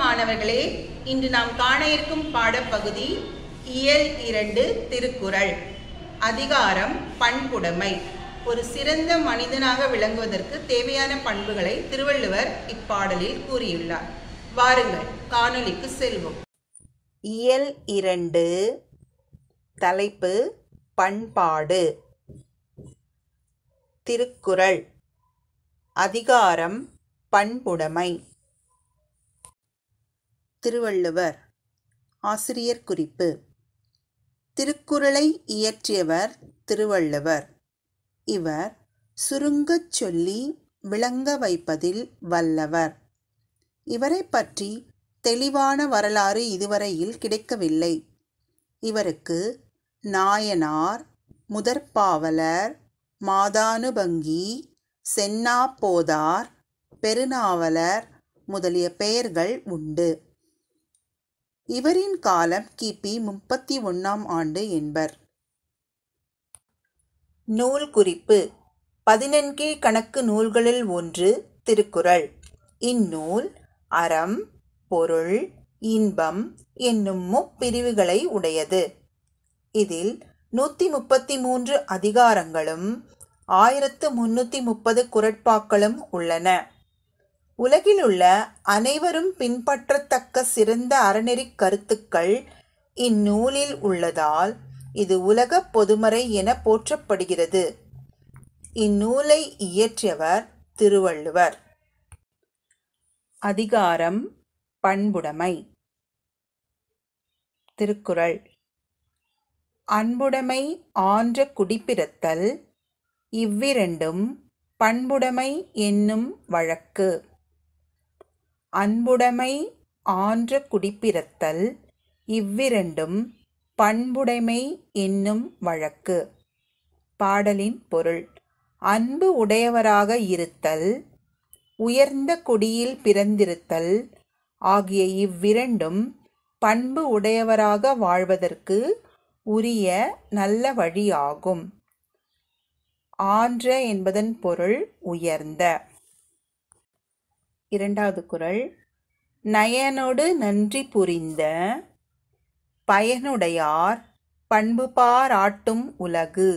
மாணவர்களே இன்று நாம் காண இருக்கும் பாடப்பகுதி இயல் இரண்டு திருக்குறள் அதிகாரம் பண்புடைமை ஒரு சிறந்த மனிதனாக விளங்குவதற்கு தேவையான பண்புகளை திருவள்ளுவர் இப்பாடலில் கூறியுள்ளார் வாருங்கள் காணொலிக்கு செல்வோம் இயல் இரண்டு தலைப்பு பண்பாடு திருக்குறள் அதிகாரம் பண்புடைமை திருவள்ளுவர் ஆசிரியர் குறிப்பு திருக்குறளை இயற்றியவர் திருவள்ளுவர் இவர் சுருங்கச் சொல்லி விளங்க வைப்பதில் வல்லவர் இவரை பற்றி தெளிவான வரலாறு இதுவரையில் கிடைக்கவில்லை இவருக்கு நாயனார் முதற்பாவலர் மாதானுபங்கி சென்னா போதார் பெருநாவலர் முதலிய பெயர்கள் உண்டு இவரின் காலம் கிபி முப்பத்தி ஒன்றாம் ஆண்டு என்பர் நூல் குறிப்பு பதினெண்கே கணக்கு நூல்களில் ஒன்று திருக்குறள் இந்நூல் அறம் பொருள் இன்பம் என்னும் முப்பிரிவுகளை உடையது இதில் நூற்றி முப்பத்தி மூன்று அதிகாரங்களும் ஆயிரத்து முன்னூற்றி முப்பது குரட்பாக்களும் உள்ளன உலகிலுள்ள அனைவரும் பின்பற்றத்தக்க சிறந்த அறநெறிக் கருத்துக்கள் இந்நூலில் உள்ளதால் இது உலக பொதுமறை என போற்றப்படுகிறது இந்நூலை இயற்றியவர் திருவள்ளுவர் அதிகாரம் பண்புடைமை திருக்குறள் அன்புடைமை ஆன்ற குடிப்பிறத்தல் இவ்விரண்டும் பண்புடைமை என்னும் வழக்கு அன்புடைமை ஆன்ற குடிப்பிறத்தல் இவ்விரண்டும் பண்புடைமை என்னும் வழக்கு பாடலின் பொருள் அன்பு உடையவராக இருத்தல் உயர்ந்த குடியில் பிறந்திருத்தல் ஆகிய இவ்விரண்டும் பண்பு உடையவராக வாழ்வதற்கு உரிய நல்ல வழியாகும் ஆன்ற என்பதன் பொருள் உயர்ந்த இரண்டாவது குரல் நயனோடு நன்றி புரிந்த பயனுடையார் பண்பு பாராட்டும் உலகு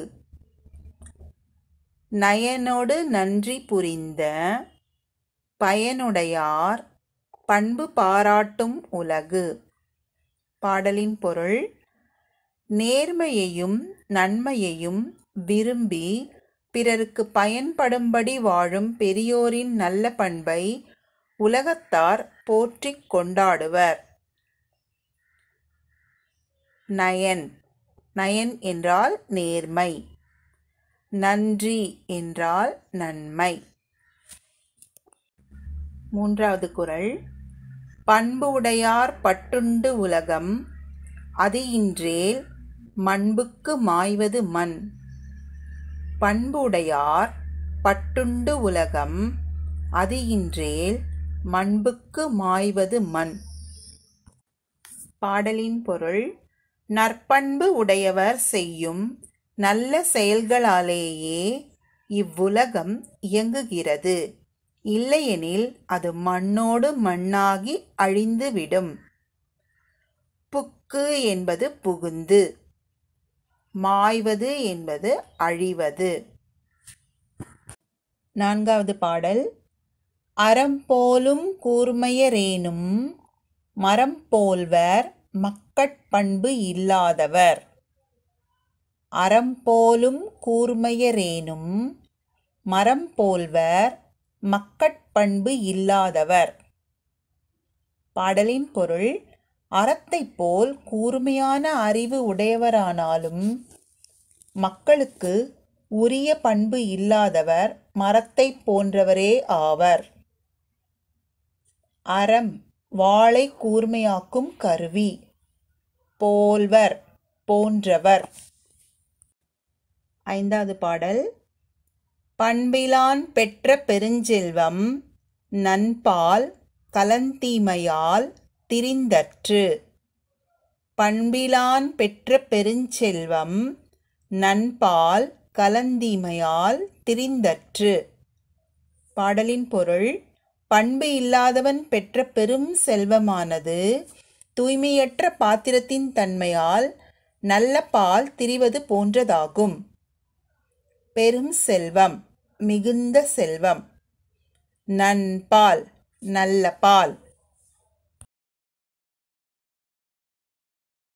நயனோடு நன்றி புரிந்த பயனுடையார் பண்பு பாராட்டும் உலகு பாடலின் பொருள் நேர்மையையும் நன்மையையும் விரும்பி பிறருக்கு பயன்படும்படி வாழும் பெரியோரின் நல்ல பண்பை உலகத்தார் போற்றிக் கொண்டாடுவர் நயன் நயன் என்றால் நேர்மை நன்றி என்றால் நன்மை மூன்றாவது குரல் பண்பு உடையார் பட்டுண்டு உலகம் அது இன்றேல் மண்புக்கு மாய்வது மண் பண்புடையார் பட்டுண்டு உலகம் அது இன்றேல் மண்புக்கு மாய்வது மண் பாடலின் பொருள் நற்பண்பு உடையவர் செய்யும் நல்ல செயல்களாலேயே இவ்வுலகம் இயங்குகிறது இல்லையெனில் அது மண்ணோடு மண்ணாகி அழிந்துவிடும் புக்கு என்பது புகுந்து மாய்வது என்பது அழிவது நான்காவது பாடல் அறம் போலும் கூர்மையரேனும் மரம் போல்வர் மக்கட்பண்பு இல்லாதவர் அறம் போலும் கூர்மையரேனும் மரம் போல்வர் மக்கட்பண்பு இல்லாதவர் பாடலின் பொருள் அறத்தை போல் கூர்மையான அறிவு உடையவரானாலும் மக்களுக்கு உரிய பண்பு இல்லாதவர் மரத்தை போன்றவரே ஆவர் அறம் வாளை கூர்மையாக்கும் கருவி போல்வர் போன்றவர் ஐந்தாவது பாடல் பண்பிலான் பெற்ற பெருஞ்செல்வம் நண்பால் கலந்தீமையால் திரிந்தற்று பண்பிலான் பெற்ற பெருஞ்செல்வம் நண்பால் கலந்தீமையால் திரிந்தற்று பாடலின் பொருள் பண்பு இல்லாதவன் பெற்ற பெரும் செல்வமானது தூய்மையற்ற பாத்திரத்தின் தன்மையால் நல்ல பால் திரிவது போன்றதாகும் பெரும் செல்வம் மிகுந்த செல்வம் நன்பால் நல்ல பால்